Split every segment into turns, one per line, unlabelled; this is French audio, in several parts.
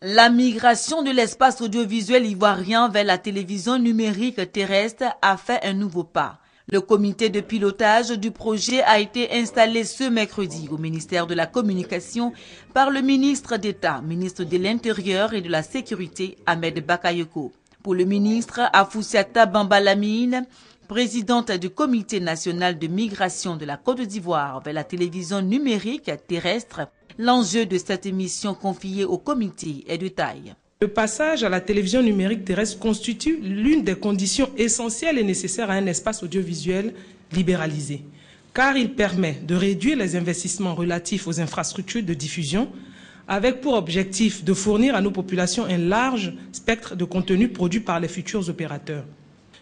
La migration de l'espace audiovisuel ivoirien vers la télévision numérique terrestre a fait un nouveau pas. Le comité de pilotage du projet a été installé ce mercredi au ministère de la Communication par le ministre d'État, ministre de l'Intérieur et de la Sécurité, Ahmed Bakayoko. Pour le ministre Afousiata Bambalamine, présidente du Comité national de migration de la Côte d'Ivoire vers la télévision numérique terrestre, L'enjeu de cette émission confiée
au comité est de taille. Le passage à la télévision numérique terrestre constitue l'une des conditions essentielles et nécessaires à un espace audiovisuel libéralisé, car il permet de réduire les investissements relatifs aux infrastructures de diffusion, avec pour objectif de fournir à nos populations un large spectre de contenu produits par les futurs opérateurs.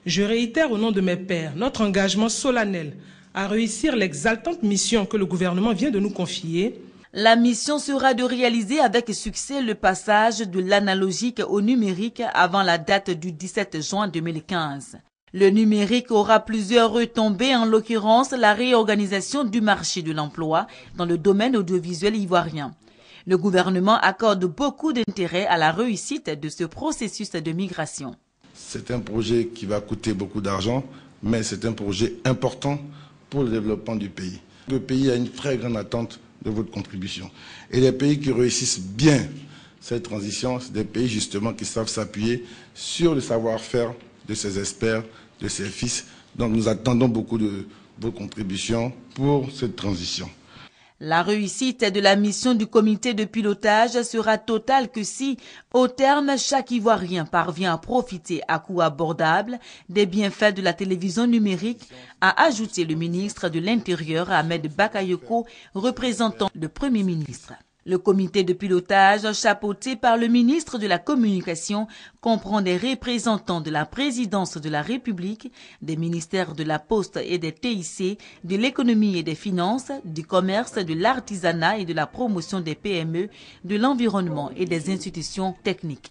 Je réitère au nom de mes pairs notre engagement solennel à réussir l'exaltante mission que le gouvernement vient de nous confier la mission sera de réaliser avec
succès le passage de l'analogique au numérique avant la date du 17 juin 2015. Le numérique aura plusieurs retombées, en l'occurrence la réorganisation du marché de l'emploi dans le domaine audiovisuel ivoirien. Le gouvernement accorde beaucoup d'intérêt à la réussite de ce processus de migration.
C'est un projet qui va coûter beaucoup d'argent, mais c'est un projet important pour le développement du pays. Le pays a une très grande attente de votre contribution. Et les pays qui réussissent bien cette transition, c'est des pays justement qui savent s'appuyer sur le savoir-faire de ces experts, de ces fils. Donc nous attendons beaucoup de vos contributions pour cette transition.
La réussite de la mission du comité de pilotage sera totale que si, au terme, chaque Ivoirien parvient à profiter à coût abordable des bienfaits de la télévision numérique, a ajouté le ministre de l'Intérieur Ahmed Bakayoko, représentant le Premier ministre. Le comité de pilotage, chapeauté par le ministre de la Communication, comprend des représentants de la présidence de la République, des ministères de la Poste et des TIC, de l'économie et des finances, du commerce, de l'artisanat et de la promotion des PME, de l'environnement et des institutions techniques.